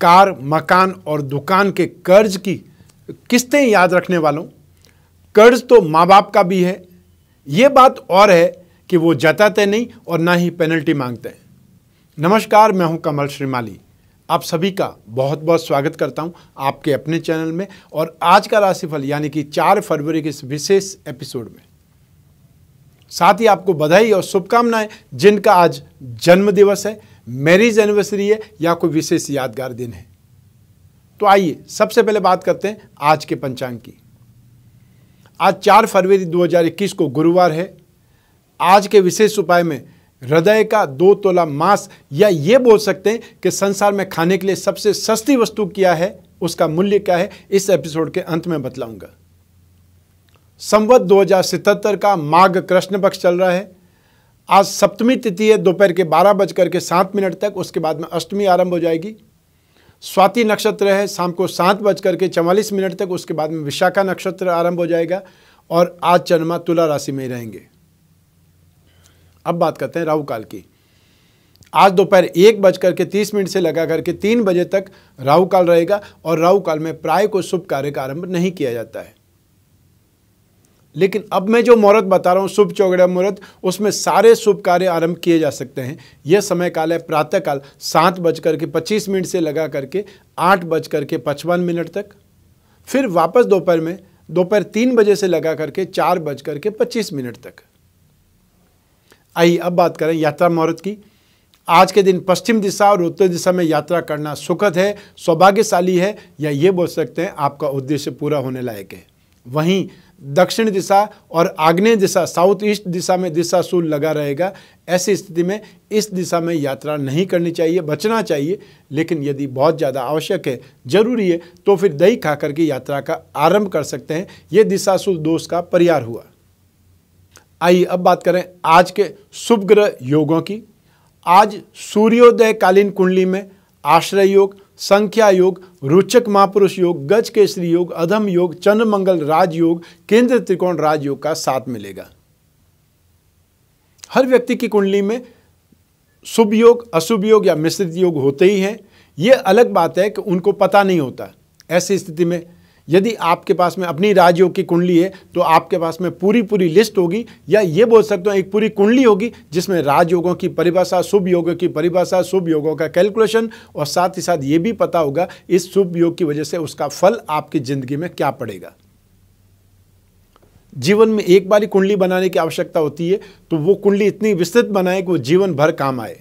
car मकान और दुकान के कर्ज की किस्तें याद रखने वालों कर्ज तो माँ बाप का भी है ये बात और है कि वो जताते नहीं और ना ही पेनल्टी मांगते हैं नमस्कार मैं हूं कमल श्रीमाली आप सभी का बहुत बहुत स्वागत करता हूं आपके अपने चैनल में और आज का राशिफल यानी कि 4 फरवरी के इस विशेष एपिसोड में साथ ही आपको बधाई और शुभकामनाएं जिनका आज जन्मदिवस है मैरिज एनिवर्सरी है या कोई विशेष यादगार दिन है तो आइए सबसे पहले बात करते हैं आज के पंचांग की आज 4 फरवरी 2021 को गुरुवार है आज के विशेष उपाय में हृदय का दो तोला मांस या ये बोल सकते हैं कि संसार में खाने के लिए सबसे सस्ती वस्तु क्या है उसका मूल्य क्या है इस एपिसोड के अंत में बतलाऊंगा संवत 2077 का माघ कृष्ण पक्ष चल रहा है आज सप्तमी तिथि है दोपहर के बारह बजकर के सात मिनट तक उसके बाद में अष्टमी आरंभ हो जाएगी स्वाति नक्षत्र है शाम को सात बजकर के चवालीस मिनट तक उसके बाद में विशाखा नक्षत्र आरंभ हो जाएगा और आज चंद्रमा तुला राशि में ही रहेंगे अब बात करते हैं राहु काल की आज दोपहर एक बजकर के तीस मिनट से लगा करके तीन बजे तक राहु काल रहेगा और राहु काल में प्राय को शुभ कार्य का आरंभ नहीं किया जाता है लेकिन अब मैं जो मुहूर्त बता रहा हूँ शुभ चौगड़ा मुहूर्त उसमें सारे शुभ कार्य आरंभ किए जा सकते हैं यह समय काल है प्रातःकाल सात बजकर के पच्चीस मिनट से लगा करके आठ बजकर के पचपन मिनट तक फिर वापस दोपहर में दोपहर तीन बजे से लगा करके चार बजकर के पच्चीस मिनट तक आइए अब बात करें यात्रा मुहूर्त की आज के दिन पश्चिम दिशा और उत्तर दिशा में यात्रा करना सुखद है सौभाग्यशाली है या ये बोल सकते हैं आपका उद्देश्य पूरा होने लायक है वहीं दक्षिण दिशा और आग्नेय दिशा साउथ ईस्ट दिशा में दिशा सूल लगा रहेगा ऐसी स्थिति में इस दिशा में यात्रा नहीं करनी चाहिए बचना चाहिए लेकिन यदि बहुत ज़्यादा आवश्यक है जरूरी है तो फिर दही खा करके यात्रा का आरंभ कर सकते हैं ये दिशा सूल दोष का परिहार हुआ आइए अब बात करें आज के शुभ ग्रह योगों की आज सूर्योदय कालीन कुंडली में आश्रय योग संख्या योग रोचक महापुरुष योग गज केसरी योग अधम योग चंद्रमंगल राजयोग केंद्र त्रिकोण राजयोग का साथ मिलेगा हर व्यक्ति की कुंडली में शुभ योग अशुभ योग या मिश्रित योग होते ही हैं यह अलग बात है कि उनको पता नहीं होता ऐसी स्थिति में यदि आपके पास में अपनी राजयोग की कुंडली है तो आपके पास में पूरी पूरी लिस्ट होगी या ये बोल सकते हो एक पूरी कुंडली होगी जिसमें राजयोगों की परिभाषा शुभ योगों की परिभाषा शुभ योगों का कैलकुलेशन और साथ ही साथ ये भी पता होगा इस शुभ योग की वजह से उसका फल आपकी ज़िंदगी में क्या पड़ेगा जीवन में एक बार ही कुंडली बनाने की आवश्यकता होती है तो वो कुंडली इतनी विस्तृत बनाए कि वो जीवन भर काम आए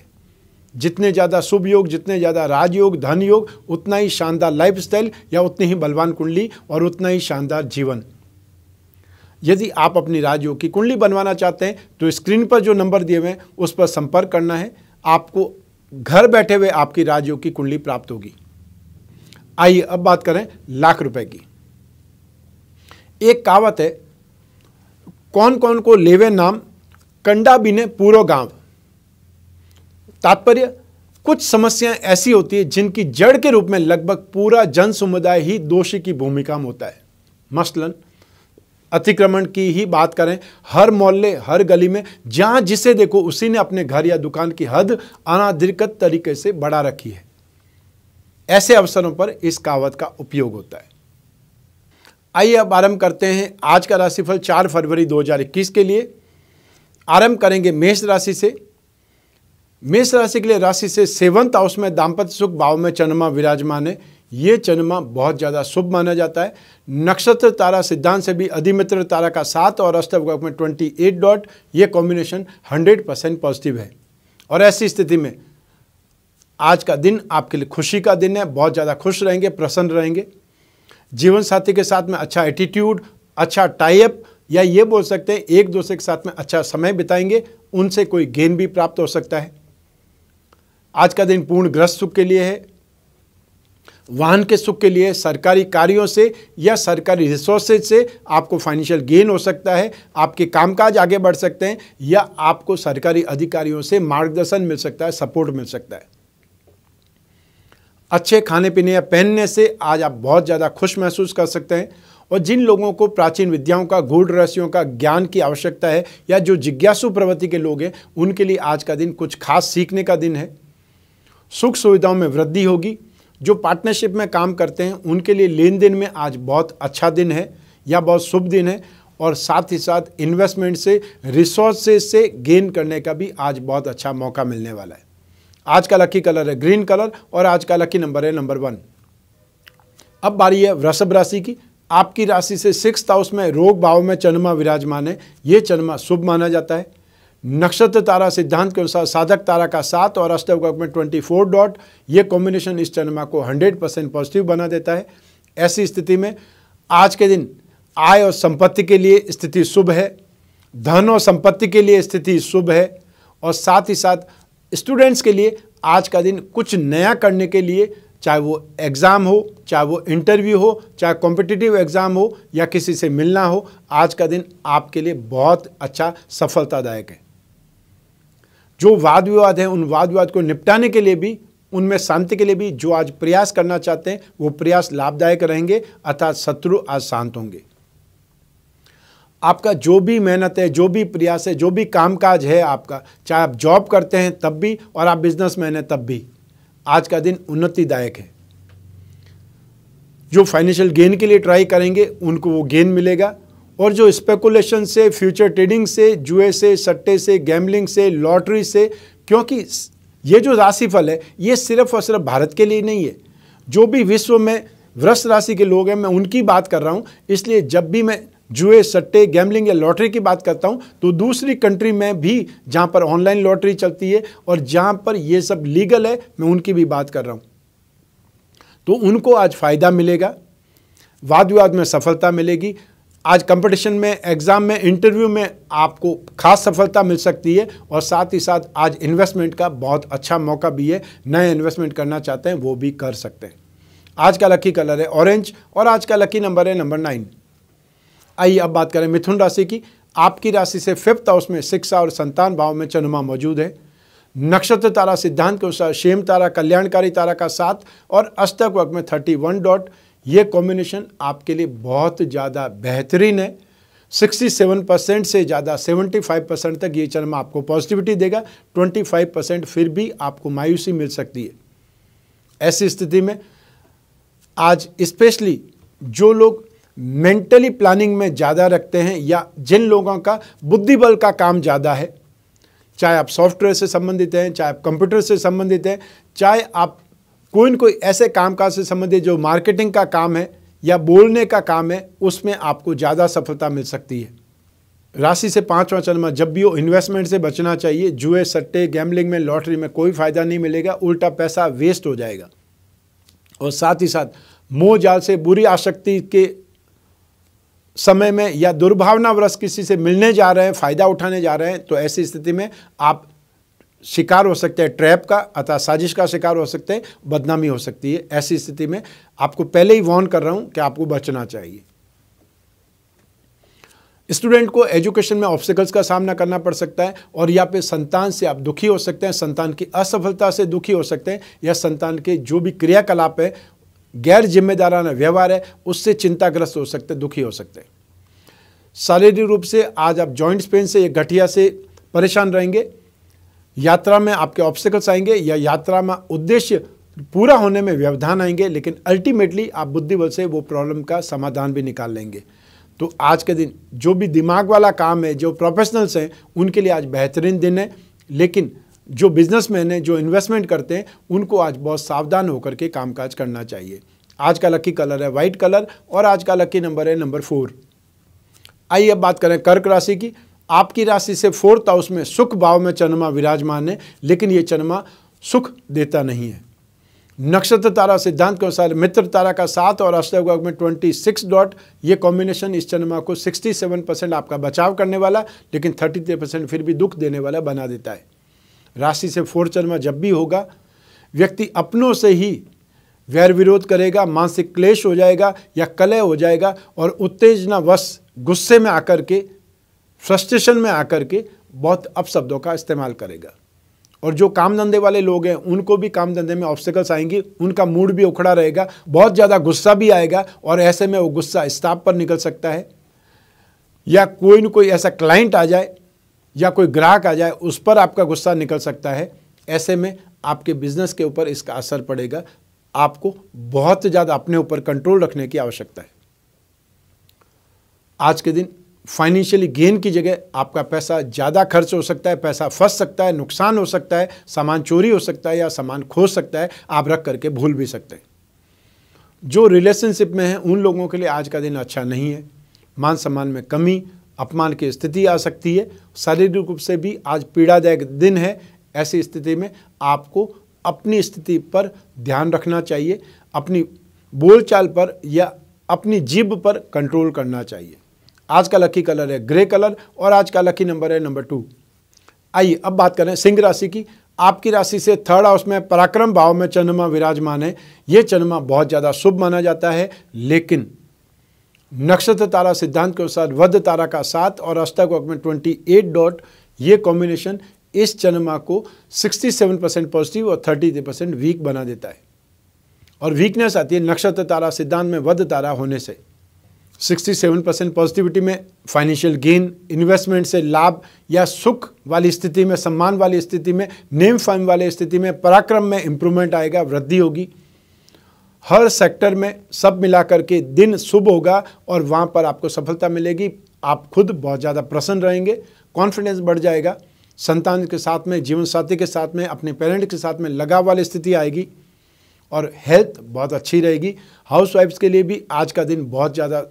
जितने ज़्यादा शुभ योग जितने ज़्यादा राजयोग धन योग उतना ही शानदार लाइफ या उतनी ही बलवान कुंडली और उतना ही शानदार जीवन यदि आप अपनी राजयोग की कुंडली बनवाना चाहते हैं तो स्क्रीन पर जो नंबर दिए हुए हैं उस पर संपर्क करना है आपको घर बैठे हुए आपकी राजयोग की कुंडली प्राप्त होगी आइए अब बात करें लाख रुपए की एक कहावत है कौन कौन को लेवे नाम कंडा बिने पूरा गांव तात्पर्य कुछ समस्याएं ऐसी होती है जिनकी जड़ के रूप में लगभग पूरा जन समुदाय ही दोषी की भूमिका में होता है मसलन अतिक्रमण की ही बात करें हर मोहल्ले हर गली में जहां जिसे देखो उसी ने अपने घर या दुकान की हद अनाधिकृत तरीके से बढ़ा रखी है ऐसे अवसरों पर इस कहावत का उपयोग होता है आइए अब आरंभ करते हैं आज का राशिफल 4 फरवरी 2021 के लिए आरंभ करेंगे मेष राशि से मेष राशि के लिए राशि से सेवंथ हाउस में दाम्पत्य सुख भाव में चंद्रमा विराजमान है ये चंद्रमा बहुत ज़्यादा शुभ माना जाता है नक्षत्र तारा सिद्धांत से भी अधिमित्र तारा का सात और अष्टवक में ट्वेंटी एट डॉट ये कॉम्बिनेशन हंड्रेड परसेंट पॉजिटिव है और ऐसी स्थिति में आज का दिन आपके लिए खुशी का दिन है बहुत ज़्यादा खुश रहेंगे प्रसन्न रहेंगे जीवन साथी के साथ में अच्छा एटीट्यूड अच्छा टाइप या ये बोल सकते हैं एक दूसरे के साथ में अच्छा समय बिताएंगे उनसे कोई गेन भी प्राप्त हो सकता है आज का दिन पूर्ण ग्रस्त सुख के लिए है वाहन के सुख के लिए सरकारी कार्यों से या सरकारी रिसोर्सेज से आपको फाइनेंशियल गेन हो सकता है आपके कामकाज आगे बढ़ सकते हैं या आपको सरकारी अधिकारियों से मार्गदर्शन मिल सकता है सपोर्ट मिल सकता है अच्छे खाने पीने या पहनने से आज आप बहुत ज़्यादा खुश महसूस कर सकते हैं और जिन लोगों को प्राचीन विद्याओं का गूढ़ रहस्यों का ज्ञान की आवश्यकता है या जो जिज्ञासु प्रवृत्ति के लोग हैं उनके लिए आज का दिन कुछ खास सीखने का दिन है सुख सुविधाओं में वृद्धि होगी जो पार्टनरशिप में काम करते हैं उनके लिए लेन देन में आज बहुत अच्छा दिन है या बहुत शुभ दिन है और साथ ही साथ इन्वेस्टमेंट से रिसोर्सेज से गेन करने का भी आज बहुत अच्छा मौका मिलने वाला है आज का लकी कलर है ग्रीन कलर और आज का लकी नंबर है नंबर वन अब बारी है वृषभ राशि की आपकी राशि से सिक्स हाउस में रोग भाव में चंद्रमा विराजमान है ये चंद्रमा शुभ माना जाता है नक्षत्र तारा सिद्धांत के अनुसार साधक तारा का सात और अष्टव में ट्वेंटी फोर डॉट ये कॉम्बिनेशन इस चंद्रमा को हंड्रेड परसेंट पॉजिटिव बना देता है ऐसी स्थिति में आज के दिन आय और संपत्ति के लिए स्थिति शुभ है धन और संपत्ति के लिए स्थिति शुभ है और साथ ही साथ स्टूडेंट्स के लिए आज का दिन कुछ नया करने के लिए चाहे वो एग्ज़ाम हो चाहे वो इंटरव्यू हो चाहे कॉम्पिटिटिव एग्ज़ाम हो या किसी से मिलना हो आज का दिन आपके लिए बहुत अच्छा सफलतादायक है जो वाद विवाद हैं उन वाद विवाद को निपटाने के लिए भी उनमें शांति के लिए भी जो आज प्रयास करना चाहते हैं वो प्रयास लाभदायक रहेंगे अर्थात शत्रु आज शांत होंगे आपका जो भी मेहनत है जो भी प्रयास है जो भी कामकाज है आपका चाहे आप जॉब करते हैं तब भी और आप बिजनेसमैन हैं तब भी आज का दिन उन्नतिदायक है जो फाइनेंशियल गेन के लिए ट्राई करेंगे उनको वो गेन मिलेगा और जो स्पेकुलेशन से फ्यूचर ट्रेडिंग से जुए से सट्टे से गैमलिंग से लॉटरी से क्योंकि ये जो राशिफल है ये सिर्फ और सिर्फ भारत के लिए नहीं है जो भी विश्व में वृक्ष राशि के लोग हैं मैं उनकी बात कर रहा हूँ इसलिए जब भी मैं जुए सट्टे गैमलिंग या लॉटरी की बात करता हूँ तो दूसरी कंट्री में भी जहाँ पर ऑनलाइन लॉटरी चलती है और जहाँ पर ये सब लीगल है मैं उनकी भी बात कर रहा हूँ तो उनको आज फ़ायदा मिलेगा वाद विवाद में सफलता मिलेगी आज कंपटीशन में एग्ज़ाम में इंटरव्यू में आपको खास सफलता मिल सकती है और साथ ही साथ आज इन्वेस्टमेंट का बहुत अच्छा मौका भी है नए इन्वेस्टमेंट करना चाहते हैं वो भी कर सकते हैं आज का लकी कलर है ऑरेंज और आज का लकी नंबर है नंबर नाइन आइए अब बात करें मिथुन राशि की आपकी राशि से फिफ्थ हाउस में शिक्षा और संतान भाव में चंद्रमा मौजूद है नक्षत्र तारा सिद्धांत के अनुसार शेम तारा कल्याणकारी तारा का साथ और अष्टक वक्त में थर्टी वन डॉट ये कॉम्बिनेशन आपके लिए बहुत ज़्यादा बेहतरीन है 67 परसेंट से ज़्यादा 75 परसेंट तक ये चरम आपको पॉजिटिविटी देगा 25 परसेंट फिर भी आपको मायूसी मिल सकती है ऐसी स्थिति में आज स्पेशली जो लोग मेंटली प्लानिंग में ज़्यादा रखते हैं या जिन लोगों का बुद्धिबल का काम ज़्यादा है चाहे आप सॉफ्टवेयर से संबंधित हैं चाहे आप कंप्यूटर से संबंधित हैं चाहे आप कोई ना कोई ऐसे काम काज से संबंधित जो मार्केटिंग का काम है या बोलने का काम है उसमें आपको ज़्यादा सफलता मिल सकती है राशि से पाँचवा चंद्रमा जब भी हो इन्वेस्टमेंट से बचना चाहिए जुए सट्टे गैमलिंग में लॉटरी में कोई फ़ायदा नहीं मिलेगा उल्टा पैसा वेस्ट हो जाएगा और साथ ही साथ मोह जाल से बुरी आसक्ति के समय में या दुर्भावनावश किसी से मिलने जा रहे हैं फ़ायदा उठाने जा रहे हैं तो ऐसी स्थिति में आप शिकार हो सकते हैं ट्रैप का अतः साजिश का शिकार हो सकते हैं बदनामी हो सकती है ऐसी स्थिति में आपको पहले ही वॉर्न कर रहा हूं कि आपको बचना चाहिए स्टूडेंट को एजुकेशन में ऑब्स्टिकल्स का सामना करना पड़ सकता है और या फिर संतान से आप दुखी हो सकते हैं संतान की असफलता से दुखी हो सकते हैं या संतान के जो भी क्रियाकलाप है गैर जिम्मेदाराना व्यवहार है उससे चिंताग्रस्त हो सकते हैं दुखी हो सकते हैं शारीरिक रूप से आज आप जॉइंट्स पेन से या गठिया से परेशान रहेंगे यात्रा में आपके ऑब्स्टिकल्स आएंगे या यात्रा में उद्देश्य पूरा होने में व्यवधान आएंगे लेकिन अल्टीमेटली आप बुद्धि बल से वो प्रॉब्लम का समाधान भी निकाल लेंगे तो आज के दिन जो भी दिमाग वाला काम है जो प्रोफेशनल्स हैं उनके लिए आज बेहतरीन दिन है लेकिन जो बिजनेसमैन हैं जो इन्वेस्टमेंट करते हैं उनको आज बहुत सावधान होकर के कामकाज करना चाहिए आज का लकी कलर है वाइट कलर और आज का लकी नंबर है नंबर फोर आइए अब बात करें कर्क राशि की आपकी राशि से फोर्थ हाउस में सुख भाव में चंद्रमा विराजमान है लेकिन ये चंद्रमा सुख देता नहीं है नक्षत्र तारा सिद्धांत के अनुसार मित्र तारा का सात और अष्टयुग में ट्वेंटी सिक्स डॉट ये कॉम्बिनेशन इस चंद्रमा को सिक्सटी सेवन परसेंट आपका बचाव करने वाला लेकिन थर्टी थ्री परसेंट फिर भी दुख देने वाला बना देता है राशि से फोर चंद्रमा जब भी होगा व्यक्ति अपनों से ही वैर विरोध करेगा मानसिक क्लेश हो जाएगा या कलह हो जाएगा और उत्तेजनावश गुस्से में आकर के फ्रस्ट्रेशन में आकर के बहुत अपशब्दों का इस्तेमाल करेगा और जो काम धंधे वाले लोग हैं उनको भी काम धंधे में ऑब्स्टिकल्स आएंगी उनका मूड भी उखड़ा रहेगा बहुत ज़्यादा गुस्सा भी आएगा और ऐसे में वो गुस्सा स्टाफ पर निकल सकता है या कोई न कोई ऐसा क्लाइंट आ जाए या कोई ग्राहक आ जाए उस पर आपका गुस्सा निकल सकता है ऐसे में आपके बिजनेस के ऊपर इसका असर पड़ेगा आपको बहुत ज़्यादा अपने ऊपर कंट्रोल रखने की आवश्यकता है आज के दिन फाइनेंशियली गेन की जगह आपका पैसा ज़्यादा खर्च हो सकता है पैसा फंस सकता है नुकसान हो सकता है सामान चोरी हो सकता है या सामान खो सकता है आप रख करके भूल भी सकते हैं जो रिलेशनशिप में हैं उन लोगों के लिए आज का दिन अच्छा नहीं है मान सम्मान में कमी अपमान की स्थिति आ सकती है शारीरिक रूप से भी आज पीड़ादायक दिन है ऐसी स्थिति में आपको अपनी स्थिति पर ध्यान रखना चाहिए अपनी बोलचाल पर या अपनी जीभ पर कंट्रोल करना चाहिए आज का लकी कलर है ग्रे कलर और आज का लकी नंबर है नंबर टू आइए अब बात करें सिंह राशि की आपकी राशि से थर्ड हाउस में पराक्रम भाव में चंद्रमा विराजमान है ये चंद्रमा बहुत ज़्यादा शुभ माना जाता है लेकिन नक्षत्र तारा सिद्धांत के अनुसार वध तारा का सात और अष्टक में ट्वेंटी एट डॉट ये कॉम्बिनेशन इस चंद्रमा को सिक्सटी सेवन परसेंट पॉजिटिव और थर्टी थ्री परसेंट वीक बना देता है और वीकनेस आती है नक्षत्र तारा सिद्धांत में वध तारा होने से 67 परसेंट पॉजिटिविटी में फाइनेंशियल गेन इन्वेस्टमेंट से लाभ या सुख वाली स्थिति में सम्मान वाली स्थिति में नेम फाइम वाली स्थिति में पराक्रम में इम्प्रूवमेंट आएगा वृद्धि होगी हर सेक्टर में सब मिला करके दिन शुभ होगा और वहाँ पर आपको सफलता मिलेगी आप खुद बहुत ज़्यादा प्रसन्न रहेंगे कॉन्फिडेंस बढ़ जाएगा संतान के साथ में जीवन साथी के साथ में अपने पेरेंट के साथ में लगाव वाली स्थिति आएगी और हेल्थ बहुत अच्छी रहेगी हाउसवाइफ्स के लिए भी आज का दिन बहुत ज़्यादा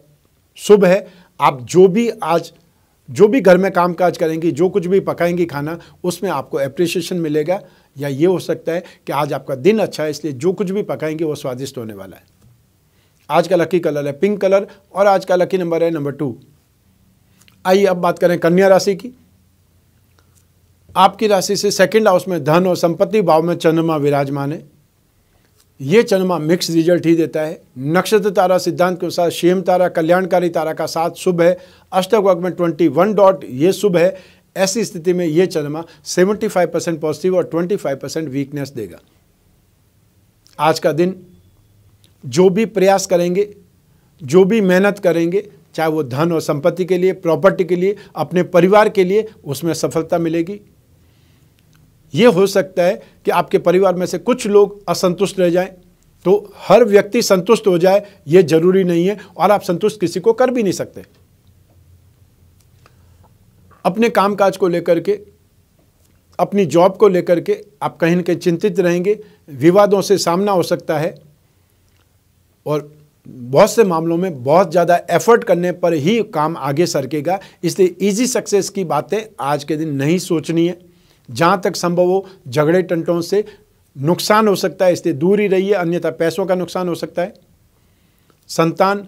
शुभ है आप जो भी आज जो भी घर में काम काज करेंगी जो कुछ भी पकाएंगी खाना उसमें आपको अप्रिसिएशन मिलेगा या ये हो सकता है कि आज आपका दिन अच्छा है इसलिए जो कुछ भी पकाएंगे वो स्वादिष्ट होने वाला है आज का लकी कलर है पिंक कलर और आज का लकी नंबर है नंबर टू आइए अब बात करें कन्या राशि की आपकी राशि से सेकंड हाउस में धन और संपत्ति भाव में चंद्रमा विराजमान है ये चंद्रमा मिक्स रिजल्ट ही देता है नक्षत्र तारा सिद्धांत के अनुसार शेम तारा कल्याणकारी तारा का साथ शुभ है अष्टक वर्ग में ट्वेंटी वन डॉट ये शुभ है ऐसी स्थिति में ये चंद्रमा सेवेंटी फाइव परसेंट पॉजिटिव और ट्वेंटी फाइव परसेंट वीकनेस देगा आज का दिन जो भी प्रयास करेंगे जो भी मेहनत करेंगे चाहे वो धन और संपत्ति के लिए प्रॉपर्टी के लिए अपने परिवार के लिए उसमें सफलता मिलेगी ये हो सकता है कि आपके परिवार में से कुछ लोग असंतुष्ट रह जाएं तो हर व्यक्ति संतुष्ट हो जाए ये जरूरी नहीं है और आप संतुष्ट किसी को कर भी नहीं सकते अपने कामकाज को लेकर के अपनी जॉब को लेकर के आप कहीं ना कहीं चिंतित रहेंगे विवादों से सामना हो सकता है और बहुत से मामलों में बहुत ज़्यादा एफर्ट करने पर ही काम आगे सरकेगा इसलिए इजी सक्सेस की बातें आज के दिन नहीं सोचनी है जहाँ तक संभव हो झगड़े टंटों से नुकसान हो सकता है इससे दूर ही रहिए अन्यथा पैसों का नुकसान हो सकता है संतान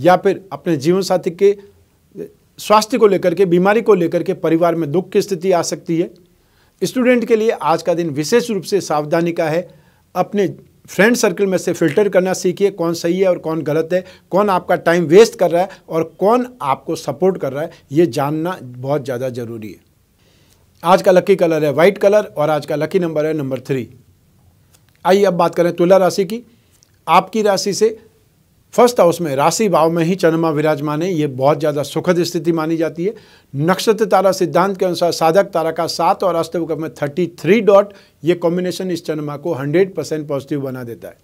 या फिर अपने जीवन साथी के स्वास्थ्य को लेकर के बीमारी को लेकर के परिवार में दुख की स्थिति आ सकती है स्टूडेंट के लिए आज का दिन विशेष रूप से सावधानी का है अपने फ्रेंड सर्कल में से फिल्टर करना सीखिए कौन सही है और कौन गलत है कौन आपका टाइम वेस्ट कर रहा है और कौन आपको सपोर्ट कर रहा है ये जानना बहुत ज़्यादा ज़रूरी है आज का लकी कलर है वाइट कलर और आज का लकी नंबर है नंबर थ्री आइए अब बात करें तुला राशि की आपकी राशि से फर्स्ट हाउस में राशि भाव में ही चंद्रमा विराजमान है ये बहुत ज़्यादा सुखद स्थिति मानी जाती है नक्षत्र तारा सिद्धांत के अनुसार साधक तारा का सात और अस्तव में थर्टी थ्री डॉट ये कॉम्बिनेशन इस चंद्रमा को हंड्रेड परसेंट पॉजिटिव बना देता है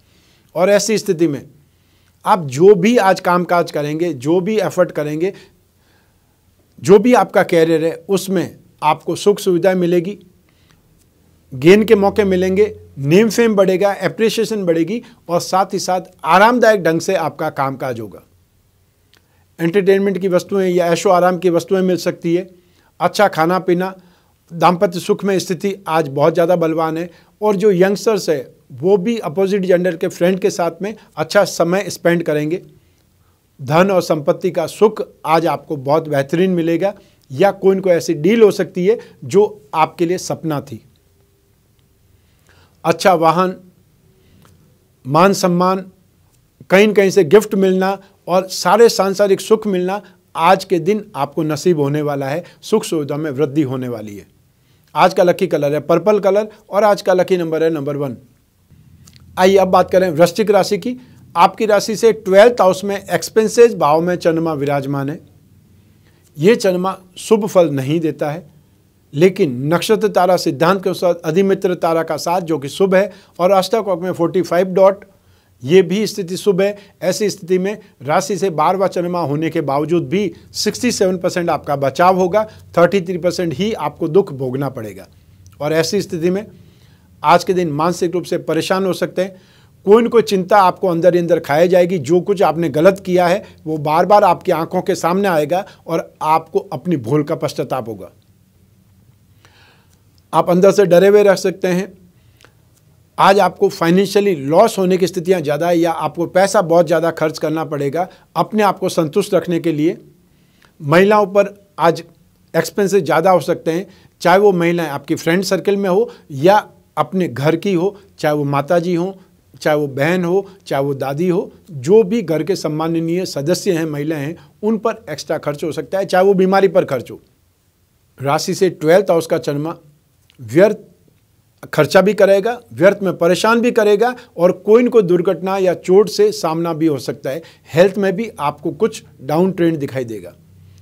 और ऐसी स्थिति में आप जो भी आज कामकाज करेंगे जो भी एफर्ट करेंगे जो भी आपका कैरियर है उसमें आपको सुख सुविधाएं मिलेगी गेन के मौके मिलेंगे नेम फेम बढ़ेगा एप्रिसिएशन बढ़ेगी और साथ ही साथ आरामदायक ढंग से आपका कामकाज होगा एंटरटेनमेंट की वस्तुएं या ऐशो आराम की वस्तुएं मिल सकती है अच्छा खाना पीना दाम्पत्य सुख में स्थिति आज बहुत ज़्यादा बलवान है और जो यंगस्टर्स है वो भी अपोजिट जेंडर के फ्रेंड के साथ में अच्छा समय स्पेंड करेंगे धन और संपत्ति का सुख आज आपको बहुत बेहतरीन मिलेगा या कोई कोई ऐसी डील हो सकती है जो आपके लिए सपना थी अच्छा वाहन मान सम्मान कहीं कहीं से गिफ्ट मिलना और सारे सांसारिक सुख मिलना आज के दिन आपको नसीब होने वाला है सुख सुविधा में वृद्धि होने वाली है आज का लकी कलर है पर्पल कलर और आज का लकी नंबर है नंबर वन आइए अब बात करें वृश्चिक राशि की आपकी राशि से ट्वेल्थ हाउस में एक्सपेंसेज भाव में चंद्रमा विराजमान है ये चंद्रमा शुभ फल नहीं देता है लेकिन नक्षत्र तारा सिद्धांत के अनुसार अधिमित्र तारा का साथ जो कि शुभ है और अष्टक में 45 डॉट ये भी स्थिति शुभ है ऐसी स्थिति में राशि से बारवा चंद्रमा होने के बावजूद भी 67 परसेंट आपका बचाव होगा 33 परसेंट ही आपको दुख भोगना पड़ेगा और ऐसी स्थिति में आज के दिन मानसिक रूप से परेशान हो सकते हैं कोई न कोई चिंता आपको अंदर ही अंदर खाई जाएगी जो कुछ आपने गलत किया है वो बार बार आपकी आंखों के सामने आएगा और आपको अपनी भूल का पश्चाताप होगा आप अंदर से डरे हुए रह सकते हैं आज आपको फाइनेंशियली लॉस होने की स्थितियां ज़्यादा है या आपको पैसा बहुत ज़्यादा खर्च करना पड़ेगा अपने आप को संतुष्ट रखने के लिए महिलाओं पर आज एक्सपेंसिव ज़्यादा हो सकते हैं चाहे वो महिलाएं आपकी फ्रेंड सर्कल में हो या अपने घर की हो चाहे वो माता जी हों चाहे वो बहन हो चाहे वो दादी हो जो भी घर के सम्माननीय सदस्य हैं महिलाएं हैं उन पर एक्स्ट्रा खर्च हो सकता है चाहे वो बीमारी पर खर्च हो राशि से ट्वेल्थ हाउस का चरमा व्यर्थ खर्चा भी करेगा व्यर्थ में परेशान भी करेगा और कोई न कोई दुर्घटना या चोट से सामना भी हो सकता है हेल्थ में भी आपको कुछ डाउन ट्रेंड दिखाई देगा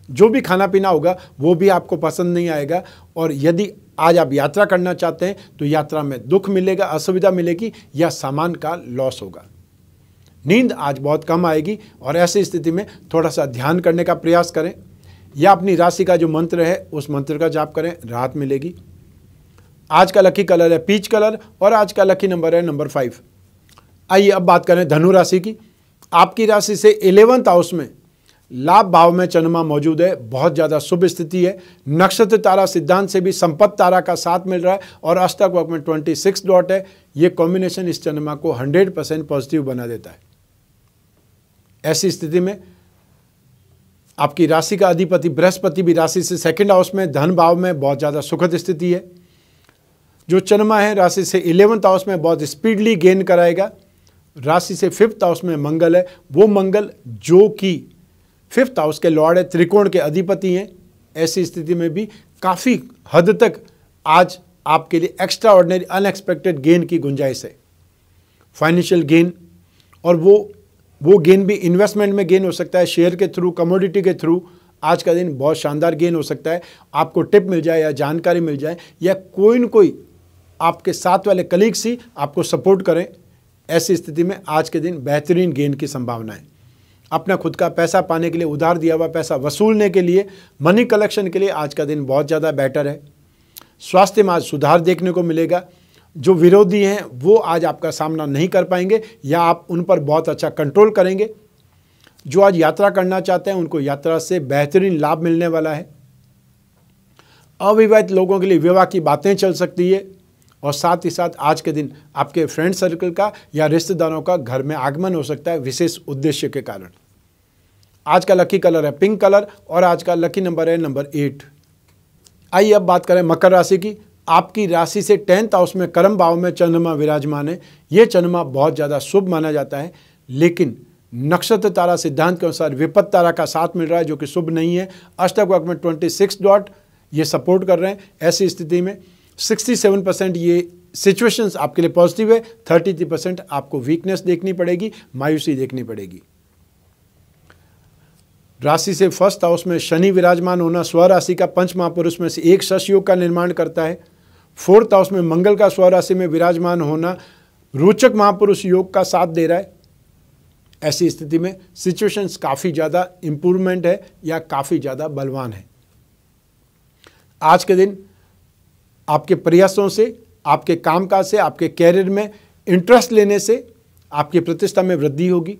जो भी खाना पीना होगा वो भी आपको पसंद नहीं आएगा और यदि आज आप यात्रा करना चाहते हैं तो यात्रा में दुख मिलेगा असुविधा मिलेगी या सामान का लॉस होगा नींद आज बहुत कम आएगी और ऐसी स्थिति में थोड़ा सा ध्यान करने का प्रयास करें या अपनी राशि का जो मंत्र है उस मंत्र का जाप करें राहत मिलेगी आज का लकी कलर है पीच कलर और आज का लकी नंबर है नंबर फाइव आइए अब बात करें धनु राशि की आपकी राशि से इलेवंथ हाउस में लाभ भाव में चंद्रमा मौजूद है बहुत ज़्यादा शुभ स्थिति है नक्षत्र तारा सिद्धांत से भी संपत्त तारा का साथ मिल रहा है और अष्टक वक्त में ट्वेंटी सिक्स डॉट है ये कॉम्बिनेशन इस चंद्रमा को हंड्रेड परसेंट पॉजिटिव बना देता है ऐसी स्थिति में आपकी राशि का अधिपति बृहस्पति भी राशि से सेकेंड हाउस में धन भाव में बहुत ज़्यादा सुखद स्थिति है जो चंद्रमा है राशि से इलेवंथ हाउस में बहुत स्पीडली गेन कराएगा राशि से फिफ्थ हाउस में मंगल है वो मंगल जो कि फिफ्थ हाउस के लॉर्ड है त्रिकोण के अधिपति हैं ऐसी स्थिति में भी काफ़ी हद तक आज आपके लिए एक्स्ट्रा ऑर्डनरी अनएक्सपेक्टेड गेन की गुंजाइश है फाइनेंशियल गेन और वो वो गेन भी इन्वेस्टमेंट में गेन हो सकता है शेयर के थ्रू कमोडिटी के थ्रू आज का दिन बहुत शानदार गेन हो सकता है आपको टिप मिल जाए या जानकारी मिल जाए या कोई न कोई आपके साथ वाले कलीग्स ही आपको सपोर्ट करें ऐसी स्थिति में आज के दिन बेहतरीन गेन की संभावना है अपना खुद का पैसा पाने के लिए उधार दिया हुआ पैसा वसूलने के लिए मनी कलेक्शन के लिए आज का दिन बहुत ज़्यादा बेटर है स्वास्थ्य में आज सुधार देखने को मिलेगा जो विरोधी हैं वो आज आपका सामना नहीं कर पाएंगे या आप उन पर बहुत अच्छा कंट्रोल करेंगे जो आज यात्रा करना चाहते हैं उनको यात्रा से बेहतरीन लाभ मिलने वाला है अविवाहित लोगों के लिए विवाह की बातें चल सकती है और साथ ही साथ आज के दिन आपके फ्रेंड सर्कल का या रिश्तेदारों का घर में आगमन हो सकता है विशेष उद्देश्य के कारण आज का लकी कलर है पिंक कलर और आज का लकी नंबर है नंबर एट आइए अब बात करें मकर राशि की आपकी राशि से टेंथ हाउस में कर्म भाव में चंद्रमा विराजमान है ये चंद्रमा बहुत ज़्यादा शुभ माना जाता है लेकिन नक्षत्र तारा सिद्धांत के अनुसार विपत तारा का साथ मिल रहा है जो कि शुभ नहीं है अष्टक वर्ग में ट्वेंटी सिक्स डॉट ये सपोर्ट कर रहे हैं ऐसी स्थिति में सिक्सटी सेवन परसेंट ये सिचुएशंस आपके लिए पॉजिटिव है थर्टी थ्री परसेंट आपको वीकनेस देखनी पड़ेगी मायूसी देखनी पड़ेगी राशि से फर्स्ट हाउस में शनि विराजमान होना स्वराशि का पंच महापुरुष में से एक शश योग का निर्माण करता है फोर्थ हाउस में मंगल का स्वराशि में विराजमान होना रोचक महापुरुष योग का साथ दे रहा है ऐसी स्थिति में सिचुएशंस काफ़ी ज़्यादा इंप्रूवमेंट है या काफ़ी ज़्यादा बलवान है आज के दिन आपके प्रयासों से आपके कामकाज से आपके कैरियर में इंटरेस्ट लेने से आपकी प्रतिष्ठा में वृद्धि होगी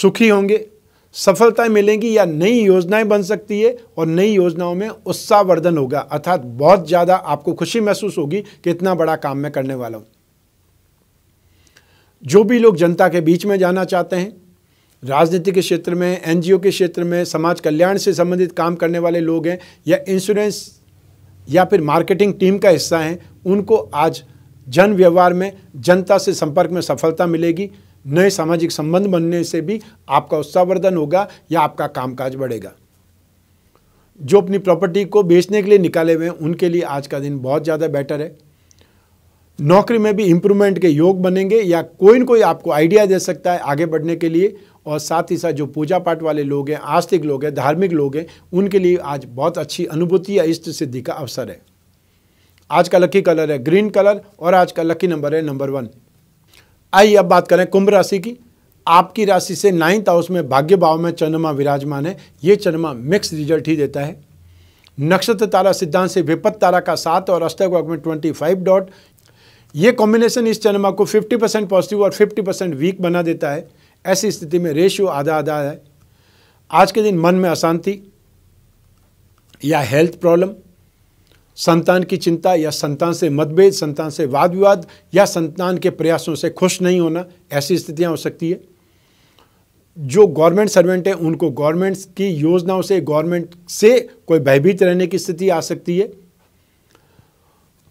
सुखी होंगे सफलताएं मिलेंगी या नई योजनाएं बन सकती है और नई योजनाओं में उत्साहवर्धन होगा अर्थात बहुत ज़्यादा आपको खुशी महसूस होगी कि इतना बड़ा काम मैं करने वाला हूं जो भी लोग जनता के बीच में जाना चाहते हैं राजनीति के क्षेत्र में एनजीओ के क्षेत्र में समाज कल्याण से संबंधित काम करने वाले लोग हैं या इंश्योरेंस या फिर मार्केटिंग टीम का हिस्सा हैं उनको आज जन व्यवहार में जनता से संपर्क में सफलता मिलेगी नए सामाजिक संबंध बनने से भी आपका उत्साहवर्धन होगा या आपका कामकाज बढ़ेगा जो अपनी प्रॉपर्टी को बेचने के लिए निकाले हुए हैं उनके लिए आज का दिन बहुत ज़्यादा बेटर है नौकरी में भी इम्प्रूवमेंट के योग बनेंगे या कोई ना कोई आपको आइडिया दे सकता है आगे बढ़ने के लिए और साथ ही साथ जो पूजा पाठ वाले लोग हैं आस्तिक लोग हैं धार्मिक लोग हैं उनके लिए आज बहुत अच्छी अनुभूति या इष्ट सिद्धि का अवसर है आज का लकी कलर है ग्रीन कलर और आज का लकी नंबर है नंबर वन आइए अब बात करें कुंभ राशि की आपकी राशि से नाइन्थ हाउस में भाग्य भाव में चंद्रमा विराजमान है ये चंद्रमा मिक्स रिजल्ट ही देता है नक्षत्र तारा सिद्धांत से विपत तारा का सात और अष्टक में ट्वेंटी फाइव डॉट ये कॉम्बिनेशन इस चंद्रमा को फिफ्टी परसेंट पॉजिटिव और फिफ्टी परसेंट वीक बना देता है ऐसी स्थिति में रेशियो आधा आधा है आज के दिन मन में अशांति या हेल्थ प्रॉब्लम संतान की चिंता या संतान से मतभेद संतान से वाद विवाद या संतान के प्रयासों से खुश नहीं होना ऐसी स्थितियां हो सकती है जो गवर्नमेंट सर्वेंट हैं उनको गवर्नमेंट की योजनाओं से गवर्नमेंट से कोई भयभीत रहने की स्थिति आ सकती है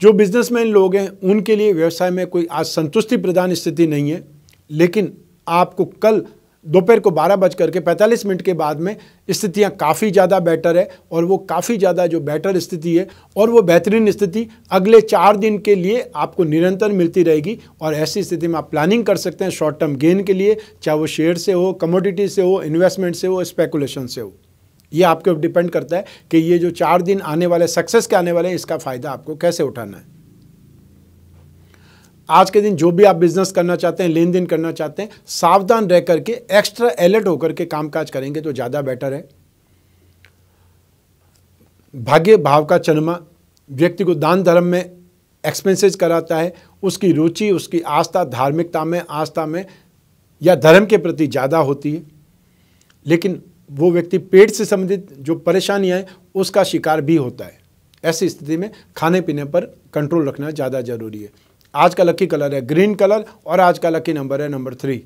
जो बिजनेसमैन लोग हैं उनके लिए व्यवसाय में कोई आज संतुष्टि प्रदान स्थिति नहीं है लेकिन आपको कल दोपहर को बारह बज करके पैंतालीस मिनट के बाद में स्थितियाँ काफ़ी ज़्यादा बेटर है और वो काफ़ी ज़्यादा जो बेटर स्थिति है और वो बेहतरीन स्थिति अगले चार दिन के लिए आपको निरंतर मिलती रहेगी और ऐसी स्थिति में आप प्लानिंग कर सकते हैं शॉर्ट टर्म गेन के लिए चाहे वो शेयर से हो कमोडिटी से हो इन्वेस्टमेंट से हो स्पेकुलेशन से हो ये आपके ऊपर डिपेंड करता है कि ये जो चार दिन आने वाले सक्सेस के आने वाले हैं इसका फ़ायदा आपको कैसे उठाना है आज के दिन जो भी आप बिजनेस करना चाहते हैं लेन देन करना चाहते हैं सावधान रह करके एक्स्ट्रा अलर्ट होकर के कामकाज करेंगे तो ज़्यादा बेटर है भाग्य भाव का चन्मा व्यक्ति को दान धर्म में एक्सपेंसेस कराता है उसकी रुचि उसकी आस्था धार्मिकता में आस्था में या धर्म के प्रति ज़्यादा होती है लेकिन वो व्यक्ति पेट से संबंधित जो परेशानियाँ हैं उसका शिकार भी होता है ऐसी स्थिति में खाने पीने पर कंट्रोल रखना ज़्यादा ज़रूरी है आज का लकी कलर है ग्रीन कलर और आज का लकी नंबर है नंबर थ्री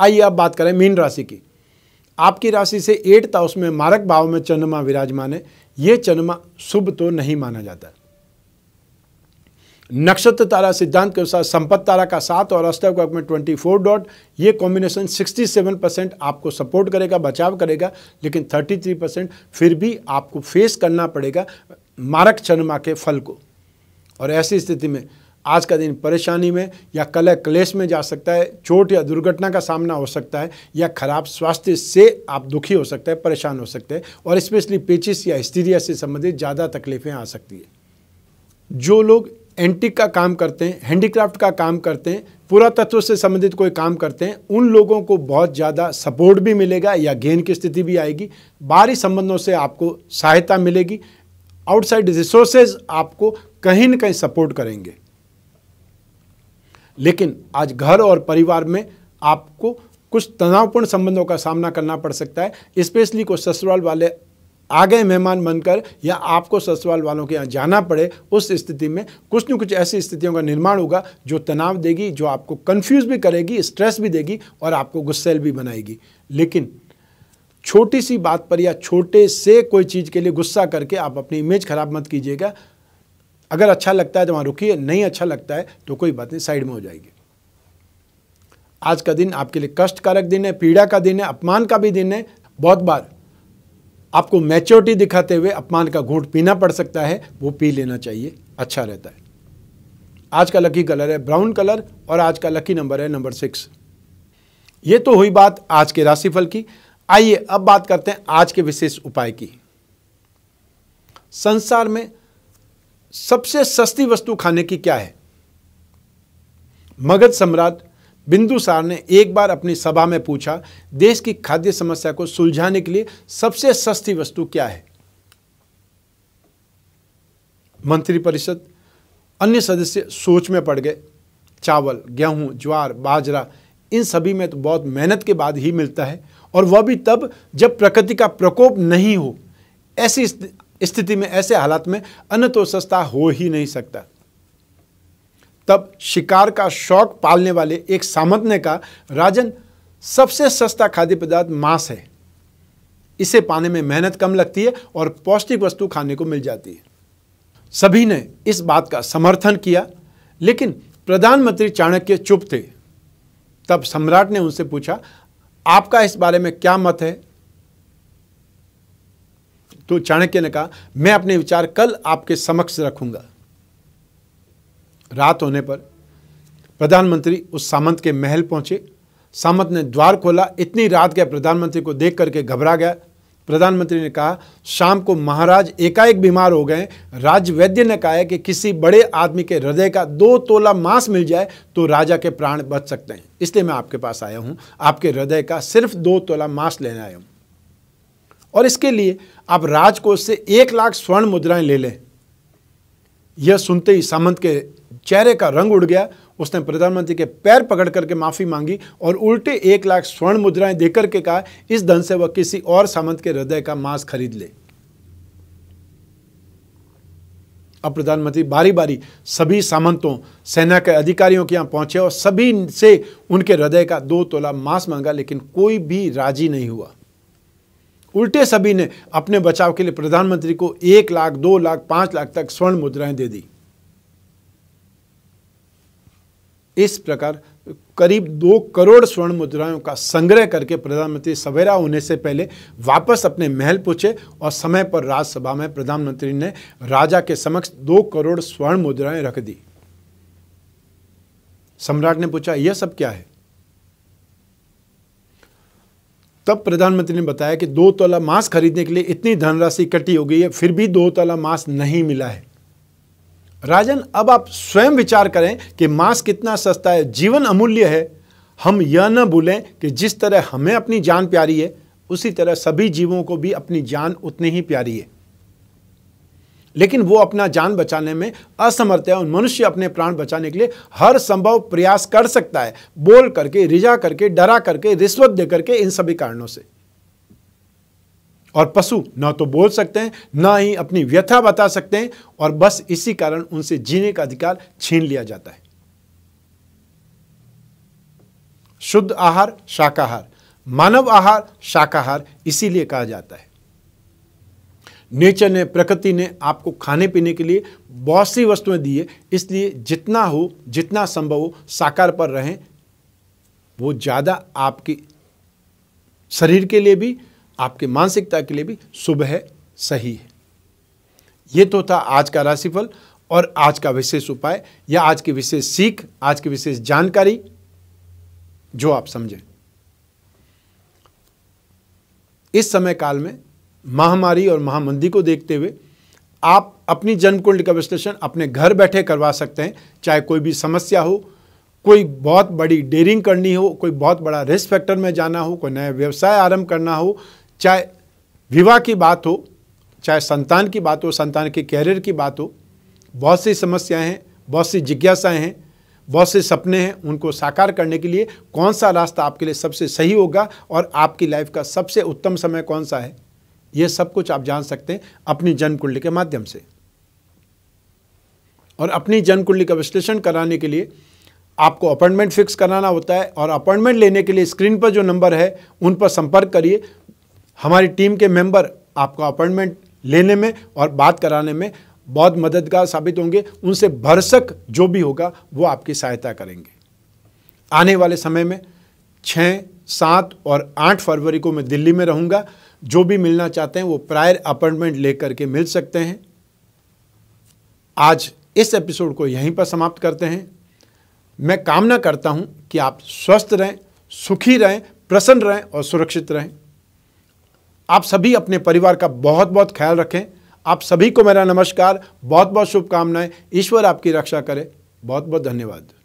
आइए अब बात करें मीन राशि की आपकी राशि से एट्थ हाउस में मारक भाव में चंद्रमा विराजमान है यह चंद्रमा शुभ तो नहीं माना जाता नक्षत्र तारा सिद्धांत के अनुसार संपत्त तारा का सात और अष्टव में ट्वेंटी फोर डॉट ये कॉम्बिनेशन सिक्सटी सेवन परसेंट आपको सपोर्ट करेगा बचाव करेगा लेकिन थर्टी थ्री परसेंट फिर भी आपको फेस करना पड़ेगा मारक चंद्रमा के फल को और ऐसी स्थिति में आज का दिन परेशानी में या कल क्लेश में जा सकता है चोट या दुर्घटना का सामना हो सकता है या खराब स्वास्थ्य से आप दुखी हो सकते हैं परेशान हो सकते हैं और स्पेशली पेचिस या हिस्टीरिया से संबंधित ज़्यादा तकलीफें आ सकती है जो लोग एंटिक का काम करते हैं हैंडीक्राफ्ट का काम करते हैं पुरातत्व से संबंधित कोई काम करते हैं उन लोगों को बहुत ज़्यादा सपोर्ट भी मिलेगा या गेन की स्थिति भी आएगी बाहरी संबंधों से आपको सहायता मिलेगी आउटसाइड रिसोर्सेज आपको कहीं ना कहीं सपोर्ट करेंगे लेकिन आज घर और परिवार में आपको कुछ तनावपूर्ण संबंधों का सामना करना पड़ सकता है स्पेशली को ससुराल वाले आ गए मेहमान बनकर या आपको ससुराल वालों के यहाँ जाना पड़े उस स्थिति में कुछ न कुछ ऐसी स्थितियों का निर्माण होगा जो तनाव देगी जो आपको कंफ्यूज भी करेगी स्ट्रेस भी देगी और आपको गुस्सेल भी बनाएगी लेकिन छोटी सी बात पर या छोटे से कोई चीज़ के लिए गुस्सा करके आप अपनी इमेज ख़राब मत कीजिएगा अगर अच्छा लगता है तो वहाँ रुकिए नहीं अच्छा लगता है तो कोई बात नहीं साइड में हो जाएगी आज का दिन आपके लिए कष्टकारक दिन है पीड़ा का दिन है अपमान का भी दिन है बहुत बार आपको मैच्योरिटी दिखाते हुए अपमान का घूट पीना पड़ सकता है वो पी लेना चाहिए अच्छा रहता है आज का लकी कलर है ब्राउन कलर और आज का लकी नंबर है नंबर सिक्स ये तो हुई बात आज के राशिफल की आइए अब बात करते हैं आज के विशेष उपाय की संसार में सबसे सस्ती वस्तु खाने की क्या है मगध सम्राट बिंदुसार ने एक बार अपनी सभा में पूछा देश की खाद्य समस्या को सुलझाने के लिए सबसे सस्ती वस्तु क्या है मंत्रिपरिषद अन्य सदस्य सोच में पड़ गए चावल गेहूं ज्वार बाजरा इन सभी में तो बहुत मेहनत के बाद ही मिलता है और वह भी तब जब प्रकृति का प्रकोप नहीं हो ऐसी स्थिति में ऐसे हालात में अन्न तो सस्ता हो ही नहीं सकता तब शिकार का शौक पालने वाले एक सामंत ने कहा राजन सबसे सस्ता खाद्य पदार्थ मांस है इसे पाने में मेहनत कम लगती है और पौष्टिक वस्तु खाने को मिल जाती है सभी ने इस बात का समर्थन किया लेकिन प्रधानमंत्री चाणक्य चुप थे तब सम्राट ने उनसे पूछा आपका इस बारे में क्या मत है तो चाणक्य ने कहा मैं अपने विचार कल आपके समक्ष रखूंगा रात होने पर प्रधानमंत्री उस सामंत के महल पहुंचे सामंत ने द्वार खोला इतनी रात गया प्रधानमंत्री को देख करके घबरा गया प्रधानमंत्री ने कहा शाम को महाराज एकाएक बीमार हो गए राज्य वैद्य ने कहा है कि किसी बड़े आदमी के हृदय का दो तोला मांस मिल जाए तो राजा के प्राण बच सकते हैं इसलिए मैं आपके पास आया हूं आपके हृदय का सिर्फ दो तोला मांस लेने आया हूं और इसके लिए आप राजकोष से एक लाख स्वर्ण मुद्राएं ले लें यह सुनते ही सामंत के चेहरे का रंग उड़ गया उसने प्रधानमंत्री के पैर पकड़ करके माफ़ी मांगी और उल्टे एक लाख स्वर्ण मुद्राएं देकर के कहा इस धन से वह किसी और सामंत के हृदय का मांस खरीद ले अब प्रधानमंत्री बारी बारी सभी सामंतों सेना के अधिकारियों के यहां पहुंचे और सभी से उनके हृदय का दो तोला मांस मांगा लेकिन कोई भी राजी नहीं हुआ उल्टे सभी ने अपने बचाव के लिए प्रधानमंत्री को एक लाख दो लाख पांच लाख तक स्वर्ण मुद्राएं दे दी इस प्रकार करीब दो करोड़ स्वर्ण मुद्राओं का संग्रह करके प्रधानमंत्री सवेरा होने से पहले वापस अपने महल पहुंचे और समय पर राज्यसभा में प्रधानमंत्री ने राजा के समक्ष दो करोड़ स्वर्ण मुद्राएं रख दी सम्राट ने पूछा यह सब क्या है तब प्रधानमंत्री ने बताया कि दो तोला मांस खरीदने के लिए इतनी धनराशि इकट्ठी हो गई है फिर भी दो तोला मांस नहीं मिला है राजन अब आप स्वयं विचार करें कि मांस कितना सस्ता है जीवन अमूल्य है हम यह न भूलें कि जिस तरह हमें अपनी जान प्यारी है उसी तरह सभी जीवों को भी अपनी जान उतनी ही प्यारी है लेकिन वो अपना जान बचाने में असमर्थ है और मनुष्य अपने प्राण बचाने के लिए हर संभव प्रयास कर सकता है बोल करके रिजा करके डरा करके रिश्वत दे करके इन सभी कारणों से और पशु ना तो बोल सकते हैं ना ही अपनी व्यथा बता सकते हैं और बस इसी कारण उनसे जीने का अधिकार छीन लिया जाता है शुद्ध आहार शाकाहार मानव आहार शाकाहार इसीलिए कहा जाता है नेचर ने प्रकृति ने आपको खाने पीने के लिए बहुत सी वस्तुएं दी है इसलिए जितना हो जितना संभव हो साकार पर रहें वो ज़्यादा आपके शरीर के लिए भी आपके मानसिकता के लिए भी शुभ है सही है ये तो था आज का राशिफल और आज का विशेष उपाय या आज की विशेष सीख आज की विशेष जानकारी जो आप समझें इस समय काल में महामारी और महामंदी को देखते हुए आप अपनी जन्म का विश्लेषण अपने घर बैठे करवा सकते हैं चाहे कोई भी समस्या हो कोई बहुत बड़ी डेयरिंग करनी हो कोई बहुत बड़ा रिस्क फैक्टर में जाना हो कोई नया व्यवसाय आरंभ करना हो चाहे विवाह की बात हो चाहे संतान की बात हो संतान के कैरियर की बात हो बहुत सी समस्याएं हैं बहुत सी जिज्ञासाएं हैं बहुत से सपने हैं उनको साकार करने के लिए कौन सा रास्ता आपके लिए सबसे सही होगा और आपकी लाइफ का सबसे उत्तम समय कौन सा है ये सब कुछ आप जान सकते हैं अपनी जन्म कुंडली के माध्यम से और अपनी जन्म कुंडली का विश्लेषण कराने के लिए आपको अपॉइंटमेंट फिक्स कराना होता है और अपॉइंटमेंट लेने के लिए स्क्रीन पर जो नंबर है उन पर संपर्क करिए हमारी टीम के मेंबर आपको अपॉइंटमेंट लेने में और बात कराने में बहुत मददगार साबित होंगे उनसे भरसक जो भी होगा वो आपकी सहायता करेंगे आने वाले समय में छः सात और आठ फरवरी को मैं दिल्ली में रहूँगा जो भी मिलना चाहते हैं वो प्रायर अपॉइंटमेंट लेकर के मिल सकते हैं आज इस एपिसोड को यहीं पर समाप्त करते हैं मैं कामना करता हूं कि आप स्वस्थ रहें सुखी रहें प्रसन्न रहें और सुरक्षित रहें आप सभी अपने परिवार का बहुत बहुत ख्याल रखें आप सभी को मेरा नमस्कार बहुत बहुत शुभकामनाएं ईश्वर आपकी रक्षा करे बहुत बहुत धन्यवाद